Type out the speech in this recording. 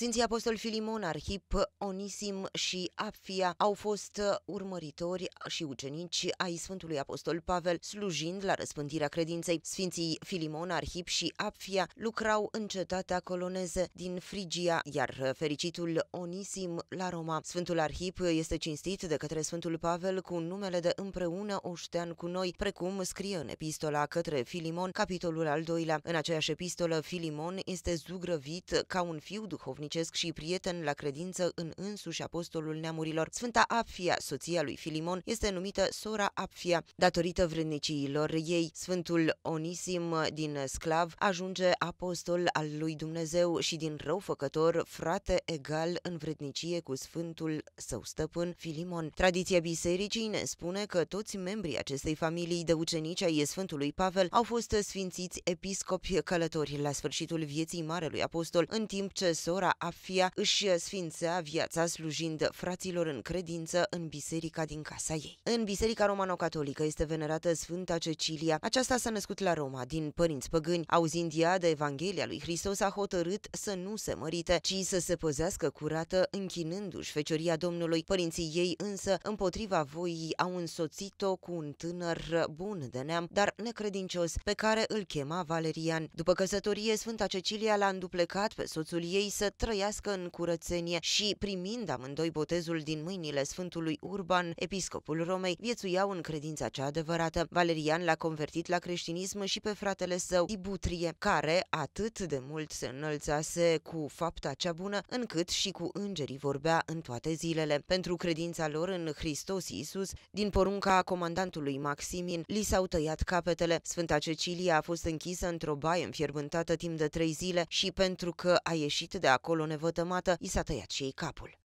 Sfinții Apostol Filimon, Arhip, Onisim și Apfia au fost urmăritori și ucenici ai Sfântului Apostol Pavel, slujind la răspândirea credinței. Sfinții Filimon, Arhip și Apfia lucrau în cetatea coloneze din Frigia, iar fericitul Onisim la Roma. Sfântul Arhip este cinstit de către Sfântul Pavel cu numele de împreună oștean cu noi, precum scrie în epistola către Filimon, capitolul al doilea. În aceeași epistolă, Filimon este zugrăvit ca un fiu duhovnic duhovnicesc și prieten la credință în însuși apostolul neamurilor. Sfânta Apfia, soția lui Filimon, este numită Sora Apfia, datorită vredniciilor ei. Sfântul Onisim din sclav ajunge apostol al lui Dumnezeu și din răufăcător, frate egal în vrednicie cu Sfântul său stăpân Filimon. Tradiția bisericii ne spune că toți membrii acestei familii de ucenici ai Sfântului Pavel au fost sfințiți episcopi călători la sfârșitul vieții Marelui Apostol, în timp ce sora Afia își sfințea viața slujind fraților în credință în biserica din casa ei. În biserica romano-catolică este venerată Sfânta Cecilia. Aceasta s-a născut la Roma din părinți păgâni. Auzind ea de Evanghelia lui Hristos, a hotărât să nu se mărite, ci să se păzească curată, închinându-și fecioria Domnului. Părinții ei însă, împotriva voii, au însoțit-o cu un tânăr bun de neam, dar necredincios, pe care îl chema Valerian. După căsătorie, Sfânta Cecilia l-a înduplecat pe soțul ei să trăiască în curățenie și, primind amândoi botezul din mâinile Sfântului Urban, episcopul Romei, viețuiau în credința cea adevărată. Valerian l-a convertit la creștinism și pe fratele său, Ibutrie, care atât de mult se înălțase cu fapta cea bună, încât și cu îngerii vorbea în toate zilele. Pentru credința lor în Hristos Iisus, din porunca comandantului Maximin, li s-au tăiat capetele. Sfânta Cecilia a fost închisă într-o baie înfierbântată timp de trei zile și pentru că a ieșit de acolo, acolo nevătămată, i s-a tăiat și ei capul.